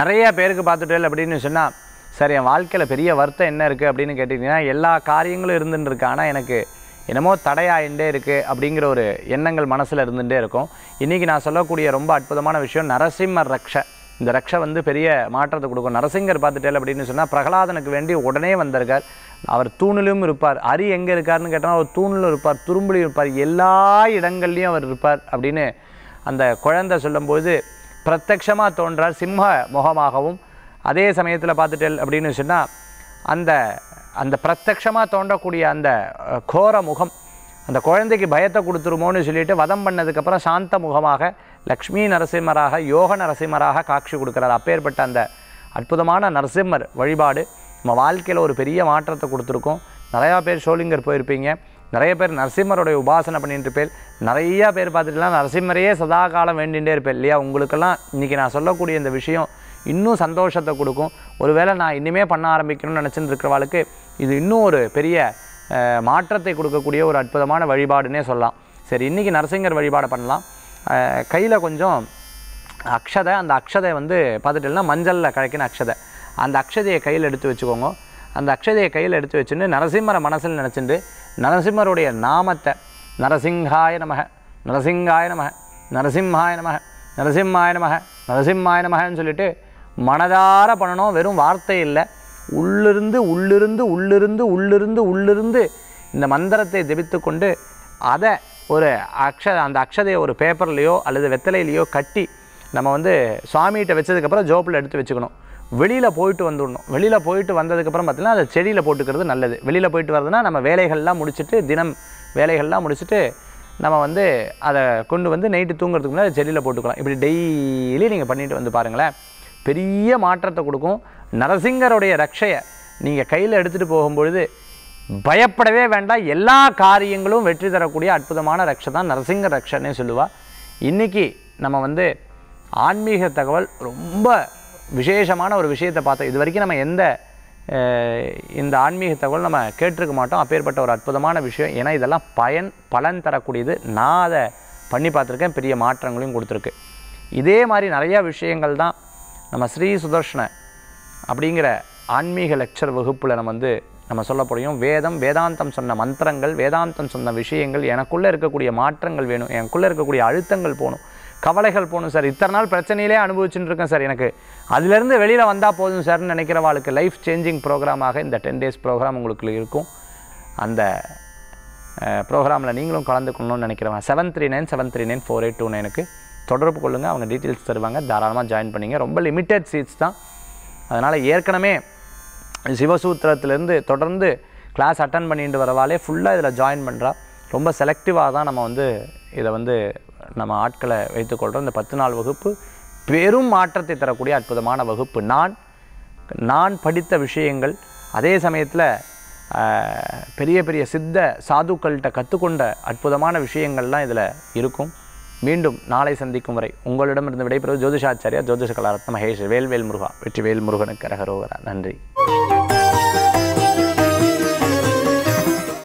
நிறைய பேருக்கு பார்த்துட்டேல் அப்படின்னு சொன்னால் சார் என் வாழ்க்கையில் பெரிய வருத்தம் என்ன இருக்குது அப்படின்னு கேட்டிங்கன்னா எல்லா காரியங்களும் இருந்துன்னு இருக்கு ஆனால் எனக்கு என்னமோ தடையாயின்ண்டே இருக்குது அப்படிங்கிற ஒரு எண்ணங்கள் மனசில் இருந்துகிட்டே இருக்கும் இன்றைக்கி நான் சொல்லக்கூடிய ரொம்ப அற்புதமான விஷயம் நரசிம்மர் ரக்ஷ இந்த ரக்ஷை வந்து பெரிய மாற்றத்தை கொடுக்கும் நரசிங்கர் பார்த்துட்டேல் அப்படின்னு சொன்னால் பிரகலாதனுக்கு வேண்டி உடனே வந்திருக்கார் அவர் தூணிலும் இருப்பார் அரி எங்கே இருக்காருன்னு கேட்டால் அவர் தூணிலும் இருப்பார் துரும்புலையும் இருப்பார் எல்லா இடங்கள்லையும் அவர் இருப்பார் அப்படின்னு அந்த குழந்தை சொல்லும்போது பிரத்யக்ஷமாக தோன்றார் சிம்ம முகமாகவும் அதே சமயத்தில் பார்த்துட்டேன் அப்படின்னு சொன்னால் அந்த அந்த பிரத்யக்ஷமாக தோன்றக்கூடிய அந்த கோர முகம் அந்த குழந்தைக்கு பயத்தை கொடுத்துருமோன்னு சொல்லிட்டு வதம் பண்ணதுக்கப்புறம் சாந்த முகமாக லக்ஷ்மி நரசிம்மராக யோக நரசிம்மராக காட்சி கொடுக்குறார் அப்பேற்பட்ட அந்த அற்புதமான நரசிம்மர் வழிபாடு நம்ம வாழ்க்கையில் ஒரு பெரிய மாற்றத்தை கொடுத்துருக்கோம் நிறையா பேர் ஷோலிங்கர் போயிருப்பீங்க நிறைய பேர் நரசிம்மருடைய உபாசனை பண்ணிட்டு இருப்பேன் நிறையா பேர் பார்த்துட்டுலாம் நரசிம்மரையே சதா காலம் வேண்டிகிட்டே இருப்பேன் இல்லையா உங்களுக்கெல்லாம் இன்றைக்கி நான் சொல்லக்கூடிய இந்த விஷயம் இன்னும் சந்தோஷத்தை கொடுக்கும் ஒருவேளை நான் இனிமேல் பண்ண ஆரம்பிக்கணும்னு நினச்சிட்டு இருக்கிறவாளுக்கு இது இன்னும் ஒரு பெரிய மாற்றத்தை கொடுக்கக்கூடிய ஒரு அற்புதமான வழிபாடுன்னே சொல்லலாம் சரி இன்றைக்கி நரசிங்கர் வழிபாடு பண்ணலாம் கையில் கொஞ்சம் அக்ஷதை அந்த அக்ஷதை வந்து பார்த்துட்டுலாம் மஞ்சளில் கலக்கின அக்ஷதை அந்த அக்ஷதையை கையில் எடுத்து வச்சுக்கோங்க அந்த அக்ஷதையை கையில் எடுத்து வச்சுட்டு நரசிம்மரை மனசில் நினச்சிட்டு நரசிம்மருடைய நாமத்தை நரசிங்காய நமக நரசிங்காய நமக நரசிம்ஹாய நமக நரசிம்மாய நமக நரசிம்மாய நமகன்னு சொல்லிட்டு மனதார பண்ணணும் வெறும் வார்த்தை இல்லை உள்ளிருந்து உள்ளிருந்து உள்ளிருந்து உள்ளிருந்து உள்ளிருந்து இந்த மந்திரத்தை ஜெபித்து கொண்டு அதை ஒரு அக்ஷ அந்த அக்ஷதையை ஒரு பேப்பர்லேயோ அல்லது வெத்தலையிலையோ கட்டி நம்ம வந்து சுவாமிகிட்ட வச்சதுக்கப்புறம் ஜோப்பில் எடுத்து வச்சுக்கணும் வெளியில் போயிட்டு வந்துடணும் வெளியில் போயிட்டு வந்ததுக்கப்புறம் பார்த்திங்கன்னா அதை செடியில் போட்டுக்கிறது நல்லது வெளியில் போயிட்டு வரதுன்னா நம்ம வேலைகள்லாம் முடிச்சுட்டு தினம் வேலைகள்லாம் முடிச்சுட்டு நம்ம வந்து அதை கொண்டு வந்து நைட்டு தூங்குறதுக்கு முன்னாடி செடியில் போட்டுக்கலாம் இப்படி டெய்லி நீங்கள் பண்ணிட்டு வந்து பாருங்களேன் பெரிய மாற்றத்தை கொடுக்கும் நரசிங்கருடைய ரக்ஷையை நீங்கள் கையில் எடுத்துகிட்டு போகும்பொழுது பயப்படவே வேண்டாம் எல்லா காரியங்களும் வெற்றி தரக்கூடிய அற்புதமான ரக்ஷை தான் நரசிங்க ரக்ஷன்னே சொல்லுவாள் இன்றைக்கி நம்ம வந்து ஆன்மீக தகவல் ரொம்ப விசேஷமான ஒரு விஷயத்தை பார்த்தோம் இது வரைக்கும் நம்ம எந்த இந்த ஆன்மீக தகவல் நம்ம கேட்டிருக்க மாட்டோம் அப்பேற்பட்ட ஒரு அற்புதமான விஷயம் ஏன்னா இதெல்லாம் பயன் பலன் தரக்கூடியது நான் அதை பண்ணி பார்த்துருக்கேன் பெரிய மாற்றங்களையும் கொடுத்துருக்கு இதே மாதிரி நிறையா விஷயங்கள் தான் நம்ம ஸ்ரீ சுதர்ஷன அப்படிங்கிற ஆன்மீக லெக்சர் வகுப்பில் நம்ம வந்து நம்ம சொல்லப்படுவோம் வேதம் வேதாந்தம் சொன்ன மந்திரங்கள் வேதாந்தம் சொன்ன விஷயங்கள் எனக்குள்ளே இருக்கக்கூடிய மாற்றங்கள் வேணும் எனக்குள்ளே இருக்கக்கூடிய அழுத்தங்கள் போகணும் கவலைகள் போகணும் சார் இத்தனை நாள் பிரச்சனையிலே அனுபவிச்சுட்டு இருக்கேன் சார் எனக்கு அதுலேருந்து வெளியில் வந்தால் போதும் சார்னு நினைக்கிறவாளுக்கு லைஃப் சேஞ்சிங் ப்ரோக்ராமாக இந்த டென் டேஸ் ப்ரோக்ராம் உங்களுக்கு இருக்கும் அந்த ப்ரோக்ராமில் நீங்களும் கலந்துக்கணும்னு நினைக்கிறவன் seven three nine seven three nine four eight two நைனுக்கு தொடர்பு கொள்ளுங்கள் அவங்க டீட்டெயில்ஸ் தருவாங்க தாராளமாக ஜாயின் பண்ணிங்க ரொம்ப லிமிட்டட் சீட்ஸ் தான் அதனால் ஏற்கனவே சிவசூத்திரத்துலேருந்து தொடர்ந்து கிளாஸ் அட்டன் பண்ணிட்டு வரவாலே ஃபுல்லாக இதில் ஜாயின் பண்ணுறா ரொம்ப செலக்டிவாக தான் நம்ம வந்து இதை வந்து நம்ம ஆட்களை வைத்துக்கொள்கிறோம் இந்த பத்து நாள் வகுப்பு பெரும் மாற்றத்தை தரக்கூடிய அற்புதமான வகுப்பு நான் நான் படித்த விஷயங்கள் அதே சமயத்தில் பெரிய பெரிய சித்த சாதுக்கள்கிட்ட கற்றுக்கொண்ட அற்புதமான விஷயங்கள்லாம் இதில் இருக்கும் மீண்டும் நாளை சந்திக்கும் வரை உங்களிடமிருந்து விடைபெறுவது ஜோதிஷாச்சாரியா ஜோதிஷ கலாரத்ன மகேஷ் வேல்வேல் முருகா வெற்றி வேல் முருகனுக்கு ரகரோகரா நன்றி